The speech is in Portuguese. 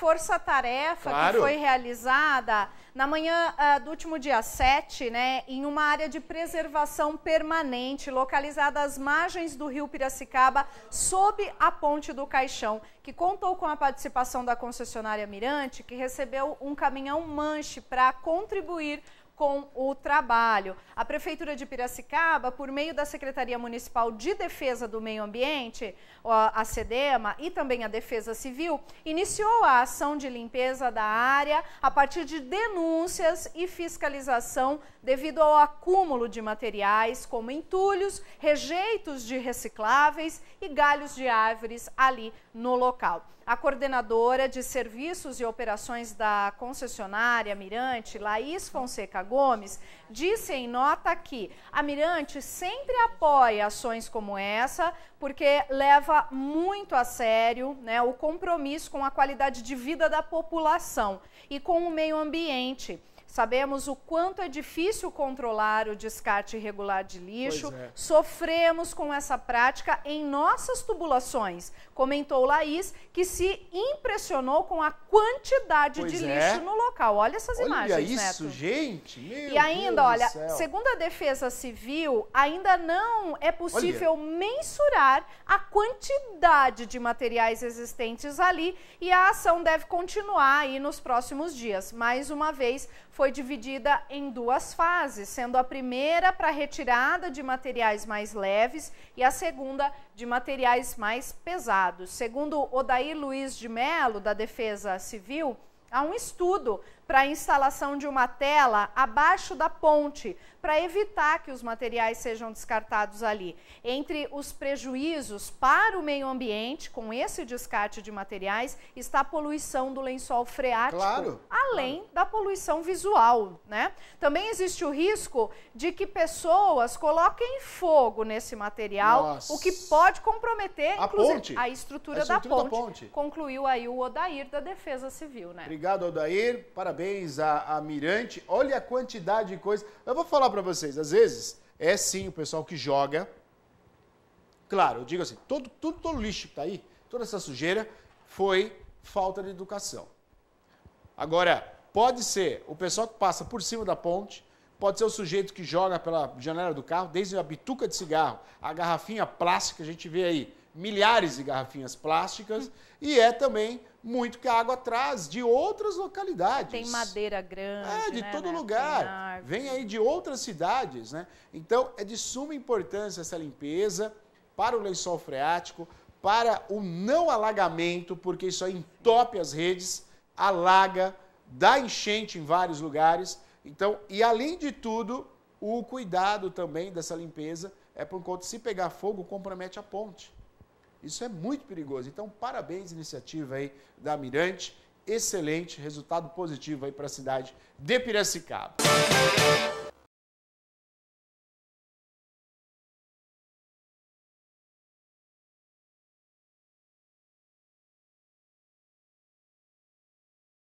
força-tarefa claro. que foi realizada na manhã uh, do último dia 7, né, em uma área de preservação permanente, localizada às margens do rio Piracicaba, sob a ponte do Caixão, que contou com a participação da concessionária Mirante, que recebeu um caminhão manche para contribuir com trabalho. A Prefeitura de Piracicaba, por meio da Secretaria Municipal de Defesa do Meio Ambiente, a SEDEMA, e também a Defesa Civil, iniciou a ação de limpeza da área a partir de denúncias e fiscalização devido ao acúmulo de materiais como entulhos, rejeitos de recicláveis e galhos de árvores ali no local. A coordenadora de serviços e operações da concessionária Mirante, Laís Fonseca Gomes, disse em nota que a Mirante sempre apoia ações como essa, porque leva muito a sério né, o compromisso com a qualidade de vida da população e com o meio ambiente. Sabemos o quanto é difícil controlar o descarte irregular de lixo. É. Sofremos com essa prática em nossas tubulações. Comentou Laís que se impressionou com a quantidade pois de é. lixo no local. Olha essas olha imagens, isso, Neto. gente. Meu e ainda, olha, segundo a Defesa Civil, ainda não é possível olha. mensurar a quantidade de materiais existentes ali e a ação deve continuar aí nos próximos dias. Mais uma vez, foi dividida em duas fases, sendo a primeira para retirada de materiais mais leves e a segunda de materiais mais pesados. Segundo Odair Luiz de Melo, da Defesa Civil, há um estudo para a instalação de uma tela abaixo da ponte, para evitar que os materiais sejam descartados ali. Entre os prejuízos para o meio ambiente, com esse descarte de materiais, está a poluição do lençol freático, claro, além claro. da poluição visual. Né? Também existe o risco de que pessoas coloquem fogo nesse material, Nossa. o que pode comprometer a, ponte. a estrutura, a estrutura da, ponte, da ponte. Concluiu aí o Odair da Defesa Civil. Né? Obrigado, Odair. Parabéns parabéns a, a Mirante. Olha a quantidade de coisa. Eu vou falar para vocês, às vezes é sim o pessoal que joga. Claro, eu digo assim, todo, todo, todo lixo que está aí, toda essa sujeira, foi falta de educação. Agora, pode ser o pessoal que passa por cima da ponte, pode ser o sujeito que joga pela janela do carro, desde a bituca de cigarro, a garrafinha plástica, a gente vê aí milhares de garrafinhas plásticas, e é também muito que a água traz de outras localidades. Tem madeira é, grande. É, de né, todo né? lugar. Vem aí de outras cidades, né? Então, é de suma importância essa limpeza para o lençol freático, para o não alagamento, porque isso aí entope as redes, alaga, dá enchente em vários lugares. Então, e além de tudo, o cuidado também dessa limpeza é por conta se pegar fogo compromete a ponte. Isso é muito perigoso. Então, parabéns, iniciativa aí da Mirante. Excelente resultado positivo aí para a cidade de Piracicaba.